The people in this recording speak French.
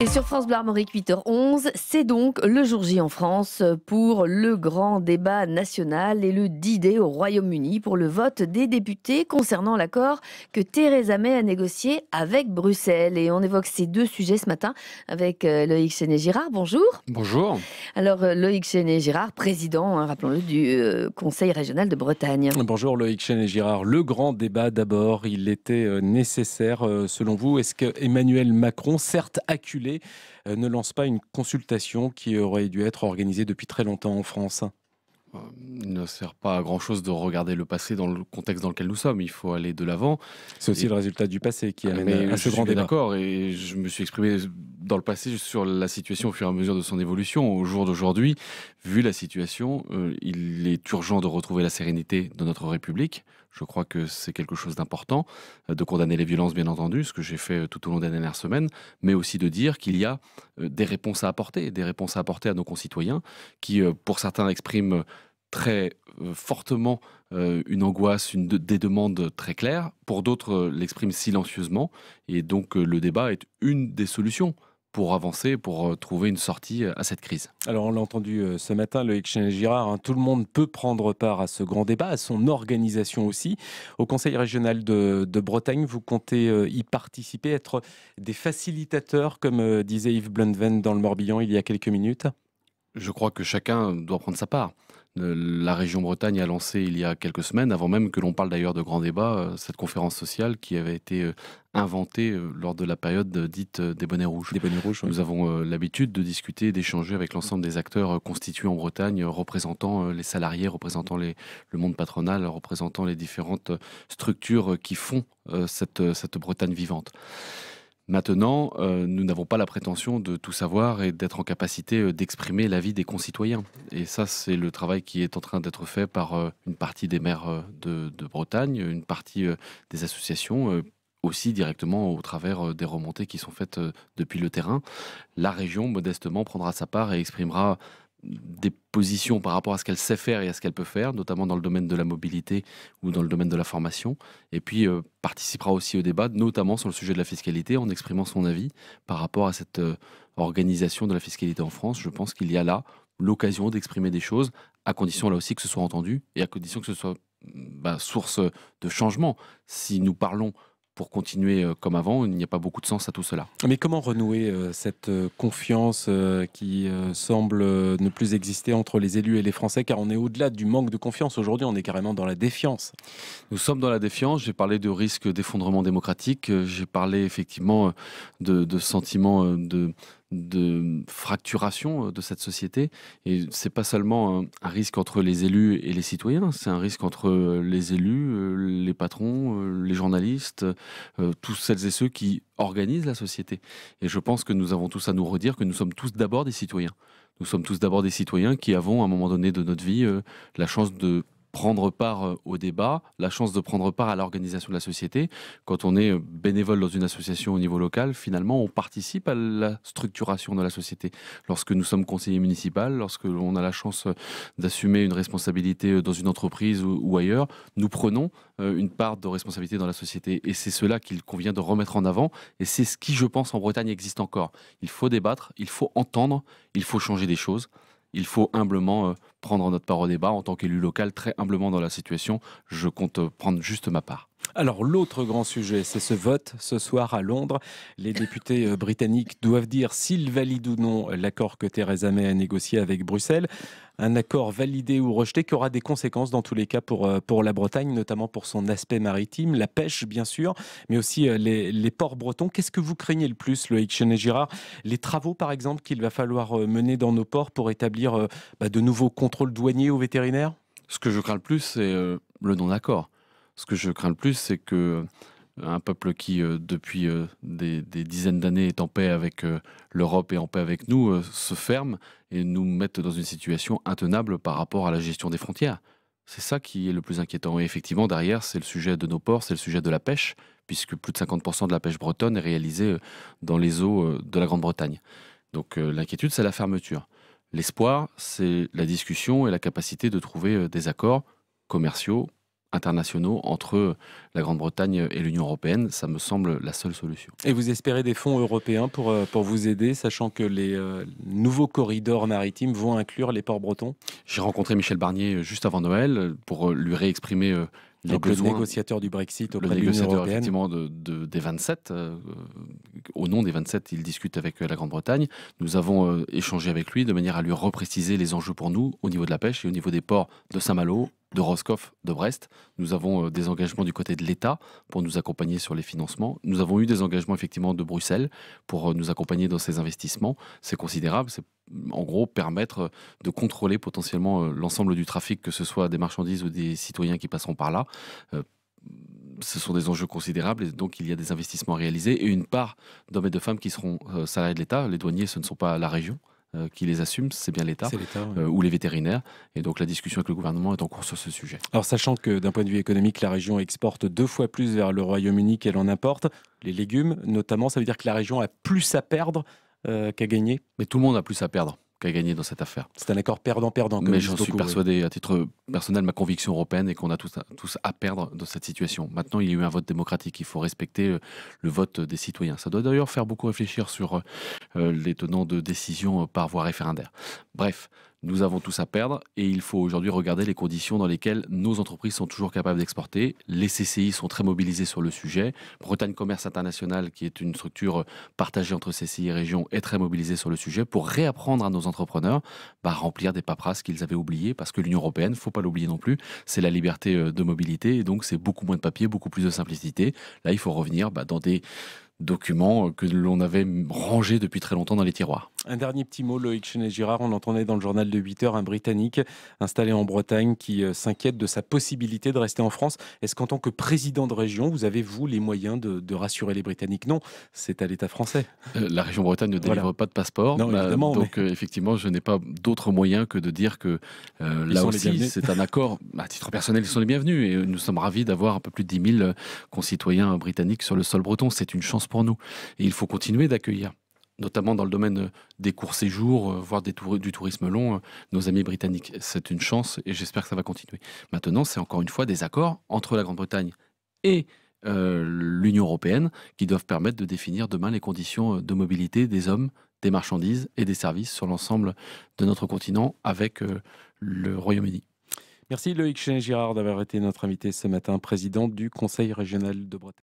Et sur France Bleu Armorique, 8h11, c'est donc le jour J en France pour le grand débat national et le d au Royaume-Uni pour le vote des députés concernant l'accord que Theresa May a négocié avec Bruxelles. Et on évoque ces deux sujets ce matin avec euh, Loïc Chenet-Girard. Bonjour. Bonjour. Alors euh, Loïc Chenet-Girard, président, hein, rappelons-le, du euh, Conseil régional de Bretagne. Bonjour Loïc Chenet-Girard. Le grand débat d'abord, il était nécessaire selon vous. Est-ce que Emmanuel Macron, certes acculé, euh, ne lance pas une consultation qui aurait dû être organisée depuis très longtemps en France il euh, ne sert pas à grand chose de regarder le passé dans le contexte dans lequel nous sommes. Il faut aller de l'avant. C'est aussi le résultat du passé qui ah, amène à ce grand débat. D'accord, et je me suis exprimé dans le passé sur la situation au fur et à mesure de son évolution. Au jour d'aujourd'hui, vu la situation, euh, il est urgent de retrouver la sérénité de notre République. Je crois que c'est quelque chose d'important, euh, de condamner les violences, bien entendu, ce que j'ai fait euh, tout au long des dernières semaines, mais aussi de dire qu'il y a des réponses à apporter, des réponses à apporter à nos concitoyens, qui, pour certains, expriment très fortement une angoisse, une des demandes très claires. Pour d'autres, l'expriment silencieusement. Et donc, le débat est une des solutions pour avancer, pour euh, trouver une sortie euh, à cette crise. Alors on l'a entendu euh, ce matin, Loïc Exchange girard hein, tout le monde peut prendre part à ce grand débat, à son organisation aussi. Au Conseil régional de, de Bretagne, vous comptez y participer, être des facilitateurs, comme disait Yves Blundven dans le Morbihan il y a quelques minutes Je crois que chacun doit prendre sa part. Euh, la région Bretagne a lancé il y a quelques semaines, avant même que l'on parle d'ailleurs de grands débats, euh, cette conférence sociale qui avait été euh, inventée lors de la période dite des bonnets rouges. Nous avons l'habitude de discuter, d'échanger avec l'ensemble des acteurs constitués en Bretagne, représentant les salariés, représentant le monde patronal, représentant les différentes structures qui font cette Bretagne vivante. Maintenant, euh, nous n'avons pas la prétention de tout savoir et d'être en capacité euh, d'exprimer l'avis des concitoyens. Et ça, c'est le travail qui est en train d'être fait par euh, une partie des maires de, Bretagne, une partie des associations, aussi directement au travers des remontées qui sont faites depuis le terrain. La région, modestement, prendra sa part et exprimera des positions par rapport à ce qu'elle sait faire et à ce qu'elle peut faire, notamment dans le domaine de la mobilité ou dans le domaine de la formation. Et puis euh, participera aussi au débat, notamment sur le sujet de la fiscalité, en exprimant son avis par rapport à cette euh, organisation de la fiscalité en France. Je pense qu'il y a là l'occasion d'exprimer des choses, à condition là aussi que ce soit entendu et à condition que ce soit bah, source de changement. Si nous parlons pour continuer euh, comme avant. Il n'y a pas beaucoup de sens à tout cela. Mais comment renouer euh, cette euh, confiance qui semble ne plus exister entre les élus et les Français Car on est au-delà du manque de confiance aujourd'hui, on est carrément dans la défiance. Nous sommes dans la défiance. J'ai parlé de risque d'effondrement démocratique. J'ai parlé effectivement de, de sentiments de de fracturation euh, de cette société. Et c'est pas seulement un, risque entre les élus et les citoyens, c'est un risque entre euh, les élus, euh, les patrons, les journalistes, tous celles et ceux qui organisent la société. Et je pense que nous avons tous à nous redire que nous sommes tous d'abord des citoyens. Nous sommes tous d'abord des citoyens qui avons, à un moment donné de notre vie, la chance de prendre part euh, au débat, la chance de prendre part à l'organisation de la société. Quand on est euh, bénévole dans une association au niveau local, finalement, on participe à la structuration de la société. Lorsque nous sommes conseillers municipaux, lorsque l'on a la chance euh, d'assumer une responsabilité dans une entreprise ou ailleurs, nous prenons une part de responsabilité dans la société. Et c'est cela qu'il convient de remettre en avant. Et c'est ce qui, je pense, en Bretagne existe encore. Il faut débattre, il faut entendre, il faut changer des choses il faut humblement euh, prendre notre part au débat en tant qu'élu local, très humblement dans la situation. Je compte euh, prendre juste ma part. Alors l'autre grand sujet, c'est ce vote ce soir à Londres. Les députés euh, britanniques doivent dire s'ils valident ou non l'accord que Theresa May a négocié avec Bruxelles. Un accord validé ou rejeté qui aura des conséquences dans tous les cas pour, euh, la Bretagne, notamment pour son aspect maritime, la pêche bien sûr, mais aussi euh, les, ports bretons. Qu'est-ce que vous craignez le plus, Loïc et girard Les travaux par exemple qu'il va falloir mener dans nos ports pour établir bah, de nouveaux contrôles douaniers ou vétérinaires Ce que je crains le plus, c'est le non-accord ce que je crains le plus, c'est que euh, un peuple qui, euh, depuis euh, des, dizaines d'années, est en paix avec l'Europe et en paix avec nous, se ferme et nous mette dans une situation intenable par rapport à la gestion des frontières. C'est ça qui est le plus inquiétant. Et effectivement, derrière, c'est le sujet de nos ports, c'est le sujet de la pêche, puisque plus de 50% de la pêche bretonne est réalisée dans les eaux de la Grande-Bretagne. Donc l'inquiétude, c'est la fermeture. L'espoir, c'est la discussion et la capacité de trouver des accords commerciaux, internationaux entre la Grande-Bretagne et l'Union européenne. Ça me semble la seule solution. Et vous espérez des fonds européens pour, euh, pour vous aider, sachant que les euh, nouveaux corridors maritimes vont inclure les ports bretons J'ai rencontré Michel Barnier euh, juste avant Noël pour lui réexprimer les Donc Le négociateur du Brexit auprès de l'Union européenne. effectivement des 27. au nom des 27, il discute avec la Grande-Bretagne. Nous avons échangé avec lui de manière à lui repréciser les enjeux pour nous au niveau de la pêche et au niveau des ports de Saint-Malo, de Roscoff de Brest. Nous avons euh, des engagements du côté de l'État pour nous accompagner sur les financements. Nous avons eu des engagements effectivement de Bruxelles pour euh, nous accompagner dans ces investissements. C'est considérable. C'est en gros permettre euh, de contrôler potentiellement l'ensemble du trafic, que ce soit des marchandises ou des citoyens qui passeront par là ce sont des enjeux considérables et donc il y a des investissements réalisés et une part d'hommes et de femmes qui seront salariés de l'État. Les douaniers, ce ne sont pas la région, euh, qui les assume, c'est bien l'État euh, ou les vétérinaires. Et donc la discussion avec le gouvernement est en cours sur ce sujet. Alors sachant que d'un point de vue économique, la région exporte deux fois plus vers le Royaume-Uni qu'elle en importe, les légumes notamment, ça veut dire que la région a plus à perdre euh, qu'à gagner. Mais tout le monde a plus à perdre qu'à gagné dans cette affaire. C'est un accord perdant-perdant. Mais j'en suis persuadé, à titre personnel, ma conviction européenne est qu'on a tous à, perdre dans cette situation. Maintenant, il y a eu un vote démocratique, il faut respecter euh, le vote des citoyens. Ça doit d'ailleurs faire beaucoup réfléchir sur euh, les tenants de décision euh, par voie référendaire. Bref, nous avons tous à perdre et il faut aujourd'hui regarder les conditions dans lesquelles nos entreprises sont toujours capables d'exporter. Les CCI sont très mobilisés sur le sujet. Bretagne Commerce International, qui est une structure partagée entre CCI et région, est très mobilisée sur le sujet pour réapprendre à nos entrepreneurs bah, à remplir des paperasses qu'ils avaient oubliées parce que l'Union européenne, faut pas l'oublier non plus, c'est la liberté euh, de mobilité et donc c'est beaucoup moins de papier, beaucoup plus de simplicité. Là, il faut revenir bah, dans des documents euh, que l'on avait rangés depuis très longtemps dans les tiroirs. Un dernier petit mot, Loïc Chenet-Girard. On entendait dans le journal de 8 heures un Britannique installé en Bretagne qui euh, s'inquiète de sa possibilité de rester en France. Est-ce qu'en tant que président de région, vous avez, vous, les moyens de, rassurer les Britanniques Non, c'est à l'État français. Euh, la région Bretagne ne délivre pas de passeport. Bah, donc, euh, effectivement, je n'ai pas d'autre moyen que de dire que là aussi, c'est un accord. Bah, à titre personnel, ils sont les bienvenus. Et nous sommes ravis d'avoir un peu plus de 10 000 concitoyens britanniques sur le sol breton. C'est une chance pour nous. Et il faut continuer d'accueillir notamment dans le domaine euh, des courts séjours, euh, voire des du tourisme long, euh, nos amis britanniques. C'est une chance et j'espère que ça va continuer. Maintenant, c'est encore une fois des accords entre la Grande-Bretagne et l'Union européenne qui doivent permettre de définir demain les conditions de mobilité des hommes, des marchandises et des services sur l'ensemble de notre continent avec le Royaume-Uni. Merci Loïc Chen-Girard d'avoir été notre invité ce matin, président du Conseil régional de Bretagne.